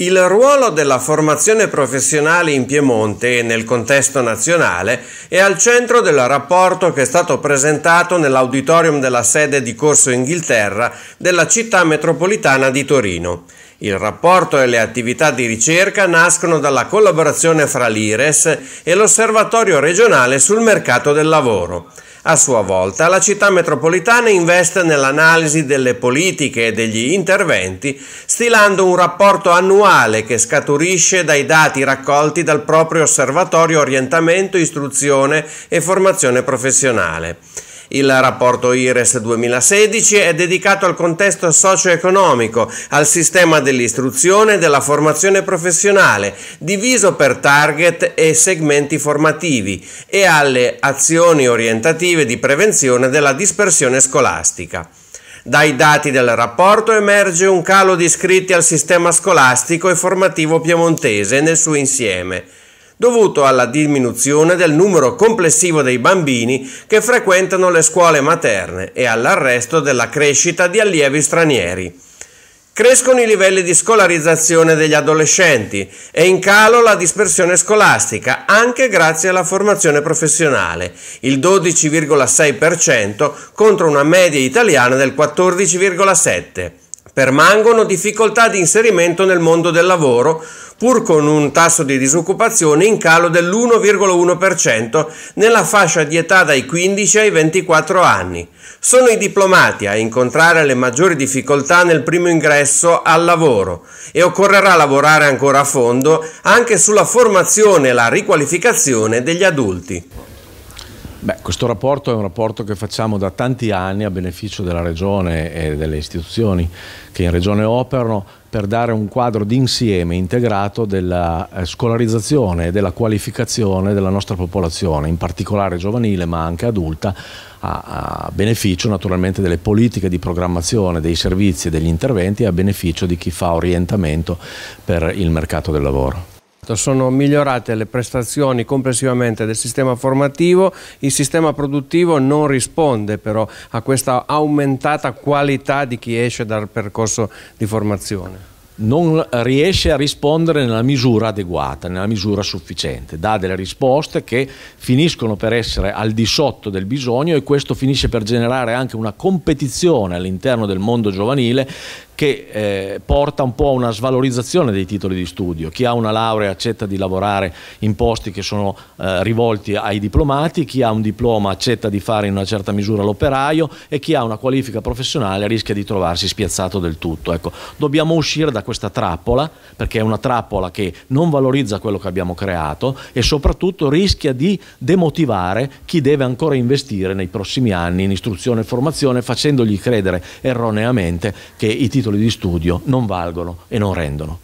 Il ruolo della formazione professionale in Piemonte e nel contesto nazionale è al centro del rapporto che è stato presentato nell'auditorium della sede di Corso Inghilterra della città metropolitana di Torino. Il rapporto e le attività di ricerca nascono dalla collaborazione fra l'IRES e l'Osservatorio regionale sul mercato del lavoro. A sua volta, la città metropolitana investe nell'analisi delle politiche e degli interventi, stilando un rapporto annuale che scaturisce dai dati raccolti dal proprio osservatorio orientamento, istruzione e formazione professionale. Il rapporto IRES 2016 è dedicato al contesto socio-economico, al sistema dell'istruzione e della formazione professionale, diviso per target e segmenti formativi, e alle azioni orientative di prevenzione della dispersione scolastica. Dai dati del rapporto emerge un calo di iscritti al sistema scolastico e formativo piemontese nel suo insieme dovuto alla diminuzione del numero complessivo dei bambini che frequentano le scuole materne e all'arresto della crescita di allievi stranieri. Crescono i livelli di scolarizzazione degli adolescenti e in calo la dispersione scolastica, anche grazie alla formazione professionale, il 12,6% contro una media italiana del 14,7% permangono difficoltà di inserimento nel mondo del lavoro, pur con un tasso di disoccupazione in calo dell'1,1% nella fascia di età dai 15 ai 24 anni. Sono i diplomati a incontrare le maggiori difficoltà nel primo ingresso al lavoro e occorrerà lavorare ancora a fondo anche sulla formazione e la riqualificazione degli adulti. Beh, questo rapporto è un rapporto che facciamo da tanti anni a beneficio della Regione e delle istituzioni che in Regione operano per dare un quadro d'insieme integrato della eh, scolarizzazione e della qualificazione della nostra popolazione, in particolare giovanile ma anche adulta, a, beneficio naturalmente delle politiche di programmazione, dei servizi e degli interventi e a beneficio di chi fa orientamento per il mercato del lavoro fatto, sono migliorate le prestazioni complessivamente del sistema formativo, il sistema produttivo non risponde però a questa aumentata qualità di chi esce dal percorso di formazione non riesce a rispondere nella misura adeguata, nella misura sufficiente, dà delle risposte che finiscono per essere al di sotto del bisogno e questo finisce per generare anche una competizione all'interno del mondo giovanile che eh, porta un po' a una svalorizzazione dei titoli di studio. Chi ha una laurea accetta di lavorare in posti che sono eh, rivolti ai diplomati, chi ha un diploma accetta di fare in una certa misura l'operaio e chi ha una qualifica professionale rischia di trovarsi spiazzato del tutto. Ecco, dobbiamo uscire da questa trappola perché è una trappola che non valorizza quello che abbiamo creato e soprattutto rischia di demotivare chi deve ancora investire nei prossimi anni in istruzione e formazione facendogli credere erroneamente che i titoli titoli di studio non valgono e non rendono.